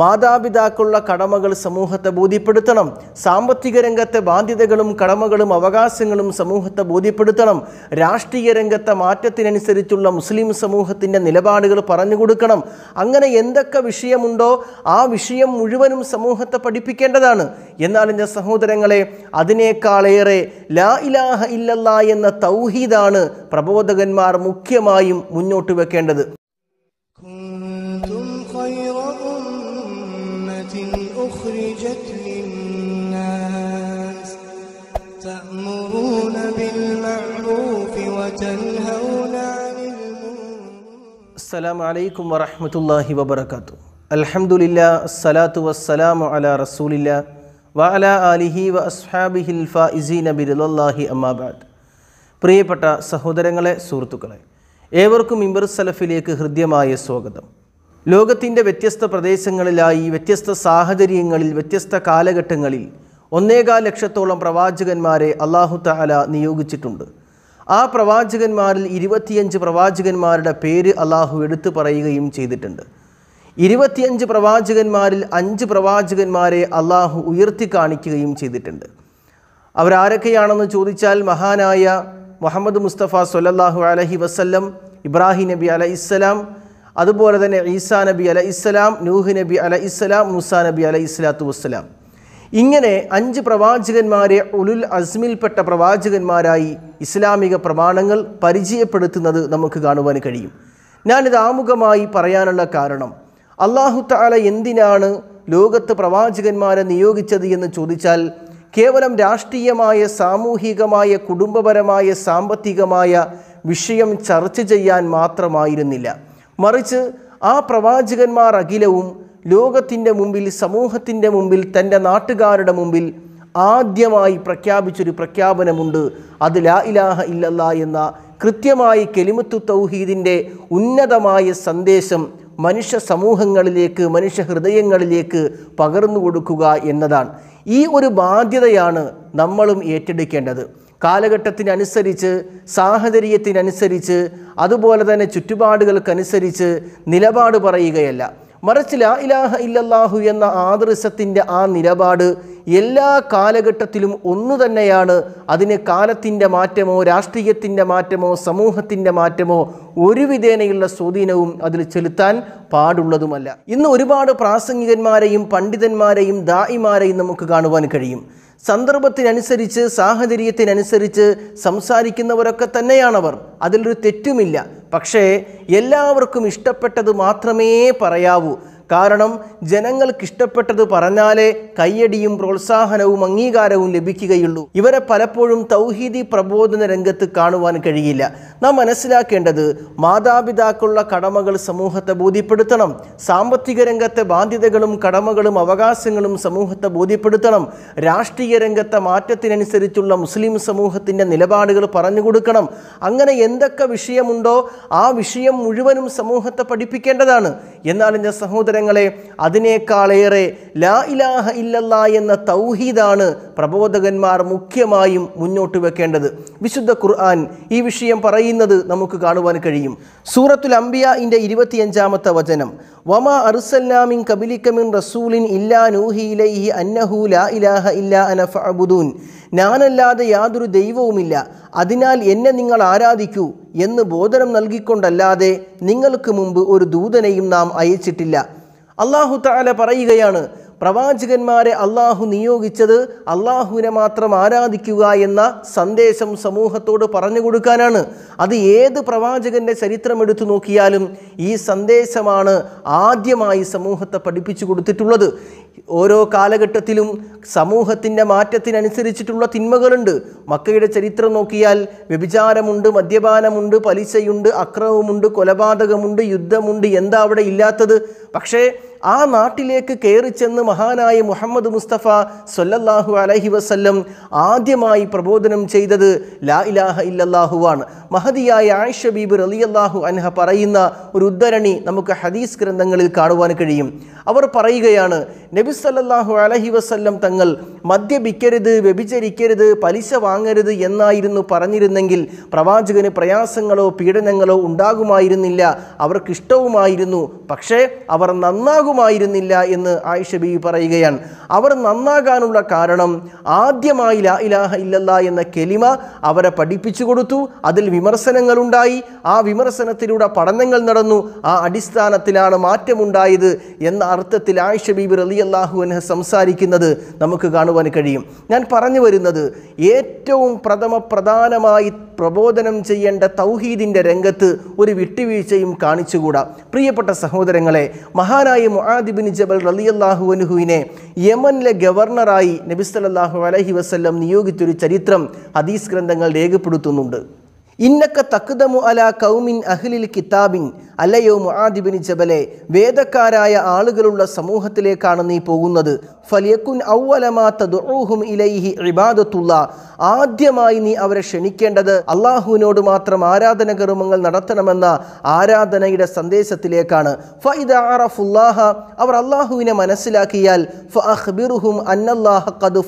മാതാപിതാക്കളുള്ള കടമകൾ സമൂഹത്തെ ബോധ്യപ്പെടുത്തണം സാമ്പത്തിക രംഗത്തെ ബാധ്യതകളും കടമകളും അവകാശങ്ങളും സമൂഹത്തെ ബോധ്യപ്പെടുത്തണം രാഷ്ട്രീയ രംഗത്തെ മാറ്റത്തിനനുസരിച്ചുള്ള മുസ്ലിം സമൂഹത്തിൻ്റെ നിലപാടുകൾ പറഞ്ഞു കൊടുക്കണം അങ്ങനെ എന്തൊക്കെ വിഷയമുണ്ടോ ആ വിഷയം മുഴുവനും സമൂഹത്തെ പഠിപ്പിക്കേണ്ടതാണ് എന്നാൽ എൻ്റെ സഹോദരങ്ങളെ അതിനേക്കാളേറെ ലാ ഇലാഹ ഇല്ലല്ല എന്ന തൗഹീദാണ് പ്രബോധകന്മാർ മുഖ്യമായും മുന്നോട്ട് വെക്കേണ്ടത് أخرجت للناس تأمرون بالمعروف وتنهون عن المنكر السلام عليكم ورحمة الله وبركاته الحمد لله الصلاة والسلام على رسول الله وعلى آله وأصحابه الفائزين برضا الله أما بعد പ്രിയപ്പെട്ട സഹോദരങ്ങളെ സുഹൃത്തുക്കളെ ഏവർക്കും ഇംബർ സലഫിലേക്ക് ഹൃദ്യമായ സ്വാഗതം ലോകത്തിൻ്റെ വ്യത്യസ്ത പ്രദേശങ്ങളിലായി വ്യത്യസ്ത സാഹചര്യങ്ങളിൽ വ്യത്യസ്ത കാലഘട്ടങ്ങളിൽ ഒന്നേകാൽ ലക്ഷത്തോളം പ്രവാചകന്മാരെ അള്ളാഹു തആല നിയോഗിച്ചിട്ടുണ്ട് ആ പ്രവാചകന്മാരിൽ ഇരുപത്തിയഞ്ച് പ്രവാചകന്മാരുടെ പേര് അള്ളാഹു എടുത്തു പറയുകയും ചെയ്തിട്ടുണ്ട് ഇരുപത്തിയഞ്ച് പ്രവാചകന്മാരിൽ അഞ്ച് പ്രവാചകന്മാരെ അള്ളാഹു ഉയർത്തി കാണിക്കുകയും ചെയ്തിട്ടുണ്ട് അവരാരൊക്കെയാണെന്ന് ചോദിച്ചാൽ മഹാനായ മുഹമ്മദ് മുസ്തഫ സൊല്ലാഹു അലഹി വസ്ല്ലം ഇബ്രാഹിം നബി ഇസ്സലാം അതുപോലെ തന്നെ ഈസാ നബി അല ഇസ്ലാം നൂഹ് നബി അല ഇസ്ലാം മുസാ നബി അല ഇസ്ലാത്തു വസ്സലാം ഇങ്ങനെ അഞ്ച് പ്രവാചകന്മാരെ ഉലുൽ അസ്മിൽപ്പെട്ട പ്രവാചകന്മാരായി ഇസ്ലാമിക പ്രമാണങ്ങൾ പരിചയപ്പെടുത്തുന്നത് നമുക്ക് കാണുവാൻ കഴിയും ഞാനിത് ആമുഖമായി പറയാനുള്ള കാരണം അള്ളാഹു താല എന്തിനാണ് ലോകത്ത് പ്രവാചകന്മാരെ നിയോഗിച്ചത് എന്ന് ചോദിച്ചാൽ കേവലം രാഷ്ട്രീയമായ സാമൂഹികമായ കുടുംബപരമായ സാമ്പത്തികമായ വിഷയം ചർച്ച ചെയ്യാൻ മാത്രമായിരുന്നില്ല മറിച്ച് ആ പ്രവാചകന്മാർ അഖിലവും ലോകത്തിൻ്റെ മുമ്പിൽ സമൂഹത്തിൻ്റെ മുമ്പിൽ തൻ്റെ നാട്ടുകാരുടെ മുമ്പിൽ ആദ്യമായി പ്രഖ്യാപിച്ചൊരു പ്രഖ്യാപനമുണ്ട് അത് ലാ ഇലാഹ ഇല്ലല്ല എന്ന കൃത്യമായി കെലിമത്തു തൗഹീദിൻ്റെ ഉന്നതമായ സന്ദേശം മനുഷ്യ സമൂഹങ്ങളിലേക്ക് മനുഷ്യ ഹൃദയങ്ങളിലേക്ക് പകർന്നു കൊടുക്കുക എന്നതാണ് ഈ ഒരു ബാധ്യതയാണ് നമ്മളും ഏറ്റെടുക്കേണ്ടത് കാലഘട്ടത്തിനനുസരിച്ച് സാഹചര്യത്തിനനുസരിച്ച് അതുപോലെ തന്നെ ചുറ്റുപാടുകൾക്കനുസരിച്ച് നിലപാട് പറയുകയല്ല മറിച്ച് ലാ ഇലാഹ ഇല്ലല്ലാഹു എന്ന ആദർശത്തിൻ്റെ ആ നിലപാട് എല്ലാ കാലഘട്ടത്തിലും ഒന്നു തന്നെയാണ് അതിന് കാലത്തിൻ്റെ മാറ്റമോ രാഷ്ട്രീയത്തിൻ്റെ മാറ്റമോ സമൂഹത്തിൻ്റെ മാറ്റമോ ഒരു വിധേനയുള്ള സ്വാധീനവും അതിൽ ചെലുത്താൻ പാടുള്ളതുമല്ല ഇന്ന് ഒരുപാട് പ്രാസംഗികന്മാരെയും പണ്ഡിതന്മാരെയും ദായിമാരെയും നമുക്ക് കാണുവാൻ കഴിയും സന്ദർഭത്തിനനുസരിച്ച് സാഹചര്യത്തിനനുസരിച്ച് സംസാരിക്കുന്നവരൊക്കെ തന്നെയാണവർ അതിലൊരു തെറ്റുമില്ല പക്ഷേ എല്ലാവർക്കും ഇഷ്ടപ്പെട്ടത് മാത്രമേ പറയാവൂ കാരണം ജനങ്ങൾക്കിഷ്ടപ്പെട്ടത് പറഞ്ഞാലേ കയ്യടിയും പ്രോത്സാഹനവും അംഗീകാരവും ലഭിക്കുകയുള്ളൂ ഇവരെ പലപ്പോഴും തൗഹീദി പ്രബോധന രംഗത്ത് കാണുവാൻ കഴിയില്ല നാം മനസ്സിലാക്കേണ്ടത് മാതാപിതാക്കളുള്ള കടമകൾ സമൂഹത്തെ ബോധ്യപ്പെടുത്തണം സാമ്പത്തിക രംഗത്തെ ബാധ്യതകളും കടമകളും അവകാശങ്ങളും സമൂഹത്തെ ബോധ്യപ്പെടുത്തണം രാഷ്ട്രീയ രംഗത്തെ മാറ്റത്തിനനുസരിച്ചുള്ള മുസ്ലിം സമൂഹത്തിൻ്റെ നിലപാടുകൾ പറഞ്ഞു കൊടുക്കണം അങ്ങനെ എന്തൊക്കെ വിഷയമുണ്ടോ ആ വിഷയം മുഴുവനും സമൂഹത്തെ പഠിപ്പിക്കേണ്ടതാണ് എന്നാൽ എൻ്റെ സഹോദര സഹോദരങ്ങളെ അതിനേക്കാളേറെ ലാ ഇലാഹ ഇല്ലല്ലാ എന്ന തൗഹീദാണ് പ്രബോധകന്മാർ മുഖ്യമായും മുന്നോട്ട് വെക്കേണ്ടത് വിശുദ്ധ ഖുർആൻ ഈ വിഷയം പറയുന്നത് നമുക്ക് കാണുവാൻ കഴിയും സൂറത്തുൽ അംബിയ ഇൻ്റെ ഇരുപത്തിയഞ്ചാമത്തെ വചനം വമ അറുസല്ലാമിൻ കബിലിക്കമിൻ റസൂലിൻ ഇല്ലാ നൂഹി ഇലൈഹി അന്നഹു ലാ ഇലാഹ ഇല്ലാ അന ഞാനല്ലാതെ യാതൊരു ദൈവവുമില്ല അതിനാൽ എന്നെ നിങ്ങൾ ആരാധിക്കൂ എന്ന് ബോധനം നൽകിക്കൊണ്ടല്ലാതെ നിങ്ങൾക്ക് മുമ്പ് ഒരു ദൂതനെയും നാം അയച്ചിട്ടില്ല അള്ളാഹു താല പറയുകയാണ് പ്രവാചകന്മാരെ അള്ളാഹു നിയോഗിച്ചത് അള്ളാഹുവിനെ മാത്രം ആരാധിക്കുക എന്ന സന്ദേശം സമൂഹത്തോട് പറഞ്ഞു കൊടുക്കാനാണ് അത് ഏത് പ്രവാചകൻ്റെ ചരിത്രം എടുത്തു നോക്കിയാലും ഈ സന്ദേശമാണ് ആദ്യമായി സമൂഹത്തെ പഠിപ്പിച്ചു കൊടുത്തിട്ടുള്ളത് ഓരോ കാലഘട്ടത്തിലും സമൂഹത്തിൻ്റെ മാറ്റത്തിനനുസരിച്ചിട്ടുള്ള തിന്മകളുണ്ട് മക്കയുടെ ചരിത്രം നോക്കിയാൽ വ്യഭിചാരമുണ്ട് മദ്യപാനമുണ്ട് പലിശയുണ്ട് അക്രമമുണ്ട് കൊലപാതകമുണ്ട് യുദ്ധമുണ്ട് എന്താ അവിടെ ഇല്ലാത്തത് പക്ഷേ ആ നാട്ടിലേക്ക് കയറി ചെന്ന് മഹാനായ മുഹമ്മദ് മുസ്തഫ സൊല്ലാഹു അലഹി വസ്ല്ലം ആദ്യമായി പ്രബോധനം ചെയ്തത് ലാ ഇലാഹ ഇല്ലല്ലാഹുവാണ് മഹതിയായ ആയിഷ ബീബ് റലിയല്ലാഹു അൻഹ പറയുന്ന ഒരു ഉദ്ധരണി നമുക്ക് ഹദീസ് ഗ്രന്ഥങ്ങളിൽ കാണുവാൻ കഴിയും അവർ പറയുകയാണ് നബി സല്ലല്ലാഹു അലഹി വസ്ല്ലം തങ്ങൾ മദ്യപിക്കരുത് വ്യഭിചരിക്കരുത് പലിശ വാങ്ങരുത് എന്നായിരുന്നു പറഞ്ഞിരുന്നെങ്കിൽ പ്രവാചകന് പ്രയാസങ്ങളോ പീഡനങ്ങളോ ഉണ്ടാകുമായിരുന്നില്ല അവർക്കിഷ്ടവുമായിരുന്നു പക്ഷേ അവർ നന്നാകും ഉണ്ടാകുമായിരുന്നില്ല എന്ന് ആയിഷ ബീവി പറയുകയാണ് അവർ നന്നാകാനുള്ള കാരണം ആദ്യമായി ലാ ഇലാഹ ഇല്ലല്ല എന്ന കെലിമ അവരെ പഠിപ്പിച്ചു കൊടുത്തു അതിൽ വിമർശനങ്ങളുണ്ടായി ആ വിമർശനത്തിലൂടെ പഠനങ്ങൾ നടന്നു ആ അടിസ്ഥാനത്തിലാണ് മാറ്റമുണ്ടായത് എന്ന അർത്ഥത്തിൽ ആയിഷ ബീബി റലി അള്ളാഹു എന്നെ സംസാരിക്കുന്നത് നമുക്ക് കാണുവാൻ കഴിയും ഞാൻ പറഞ്ഞു വരുന്നത് ഏറ്റവും പ്രഥമ പ്രധാനമായി പ്രബോധനം ചെയ്യേണ്ട തൗഹീദിൻ്റെ രംഗത്ത് ഒരു വിട്ടുവീഴ്ചയും കാണിച്ചുകൂടാ പ്രിയപ്പെട്ട സഹോദരങ്ങളെ മഹാനായ മുആദിബിൻ ജബൽ റളിയല്ലാഹു അൻഹുവിനെ യമനിലെ ഗവർണറായി നബിസ്വല്ലാഹു അലഹി വസ്ല്ലം നിയോഗിച്ചൊരു ചരിത്രം ഹദീസ് ഗ്രന്ഥങ്ങൾ രേഖപ്പെടുത്തുന്നുണ്ട് ഇന്നക്ക തക്കുതമു അല കൗമിൻ അഹ്ലിൽ കിതാബിൻ അല്ലയോ മുആദിബിനി ജബലെ വേദക്കാരായ ആളുകളുള്ള സമൂഹത്തിലേക്കാണ് നീ പോകുന്നത് ഫലിയക്കുൻ ഔവലമാത്ത ദുറൂഹും ഇലൈഹി റിബാദത്തുള്ള ആദ്യമായി നീ അവരെ ക്ഷണിക്കേണ്ടത് അള്ളാഹുവിനോട് മാത്രം ആരാധന കർമ്മങ്ങൾ നടത്തണമെന്ന ആരാധനയുടെ സന്ദേശത്തിലേക്കാണ് ഫൈദ ആറഫുല്ലാഹ അവർ അള്ളാഹുവിനെ മനസ്സിലാക്കിയാൽ ഫഅഖ്ബിറുഹും ഖദ്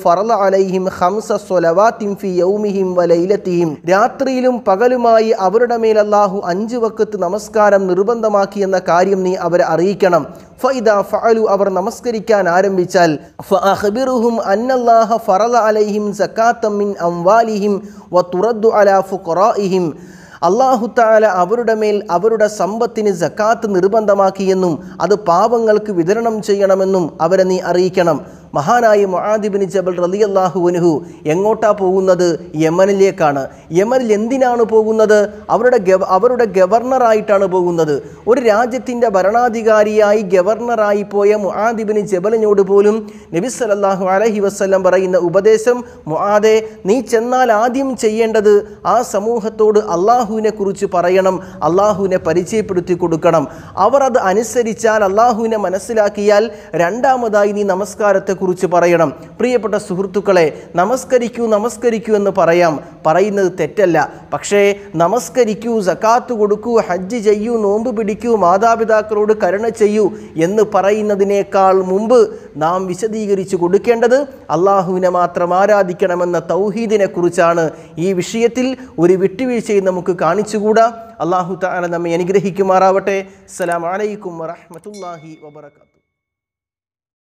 അലൈഹിം ഖംസ സ്വലവാത്തിം വലൈലത്തിഹിം രാത്രിയിലും പകലുമായി അവരുടെ മേൽ അള്ളാഹു അഞ്ച് വക്കത്ത് നമസ്കാരം നിർബന്ധമാക്കി എന്ന കാര്യം നീ അവരെ അറിയിക്കണം ഫൈദ ഫഅലു അവർ നമസ്കരിക്കാൻ ആരംഭിച്ചാൽ അലൈഹിം മിൻ അംവാലിഹിം വ അലാ ഫുഖറാഇഹിം അള്ളാഹു താല അവരുടെ മേൽ അവരുടെ സമ്പത്തിന് ജക്കാത്ത് നിർബന്ധമാക്കിയെന്നും അത് പാവങ്ങൾക്ക് വിതരണം ചെയ്യണമെന്നും അവരെ നീ അറിയിക്കണം മഹാനായ മൊഹാദിബിൻ ജബൽ റലിയല്ലാഹു അനുഹു എങ്ങോട്ടാ പോകുന്നത് യമനിലേക്കാണ് യമനിൽ എന്തിനാണ് പോകുന്നത് അവരുടെ ഗവ അവരുടെ ഗവർണറായിട്ടാണ് പോകുന്നത് ഒരു രാജ്യത്തിൻ്റെ ഭരണാധികാരിയായി ഗവർണറായി പോയ മൊഹാദിബിൻ ജബലിനോട് പോലും നബി സലല്ലാഹു അലഹി വസ്ലം പറയുന്ന ഉപദേശം മൊഹാദെ നീ ചെന്നാൽ ആദ്യം ചെയ്യേണ്ടത് ആ സമൂഹത്തോട് അള്ളാഹുവിനെ കുറിച്ച് പറയണം അള്ളാഹുവിനെ പരിചയപ്പെടുത്തി കൊടുക്കണം അവർ അത് അനുസരിച്ചാൽ അള്ളാഹുവിനെ മനസ്സിലാക്കിയാൽ രണ്ടാമതായി നീ നമസ്കാരത്തെ കുറിച്ച് പറയണം പ്രിയപ്പെട്ട സുഹൃത്തുക്കളെ നമസ്കരിക്കൂ നമസ്കരിക്കൂ എന്ന് പറയാം പറയുന്നത് തെറ്റല്ല പക്ഷേ നമസ്കരിക്കൂ സക്കാത്ത് കൊടുക്കൂ ഹജ്ജ് ചെയ്യൂ നോമ്പ് പിടിക്കൂ മാതാപിതാക്കളോട് കരുണ ചെയ്യൂ എന്ന് പറയുന്നതിനേക്കാൾ മുമ്പ് നാം വിശദീകരിച്ച് കൊടുക്കേണ്ടത് അള്ളാഹുവിനെ മാത്രം ആരാധിക്കണമെന്ന തൗഹീദിനെ കുറിച്ചാണ് ഈ വിഷയത്തിൽ ഒരു വിട്ടുവീഴ്ചയും നമുക്ക് കാണിച്ചുകൂടാ അള്ളാഹു താല നമ്മെ അനുഗ്രഹിക്കുമാറാവട്ടെ അസ്സലാമലൈക്കും വറഹമത്തല്ലാഹി വാബർക്കാത്തു